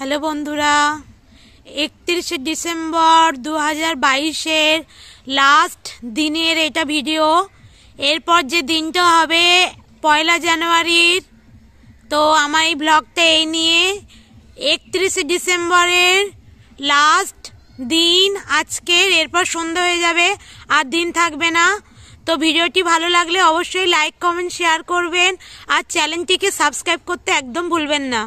hello বন্ধুরা একত্রিশে December দু হাজার বাইশের লাস্ট দিনের এটা ভিডিও এরপর যে দিনটা হবে পয়লা জানুয়ারির তো আমার এই ব্লগটা এই নিয়ে একত্রিশে ডিসেম্বরের লাস্ট দিন আজকের এরপর সন্ধ্যা হয়ে যাবে আর দিন থাকবে না তো ভিডিওটি ভালো লাগলে অবশ্যই লাইক কমেন্ট শেয়ার করবেন আর চ্যানেলটিকে সাবস্ক্রাইব করতে একদম ভুলবেন না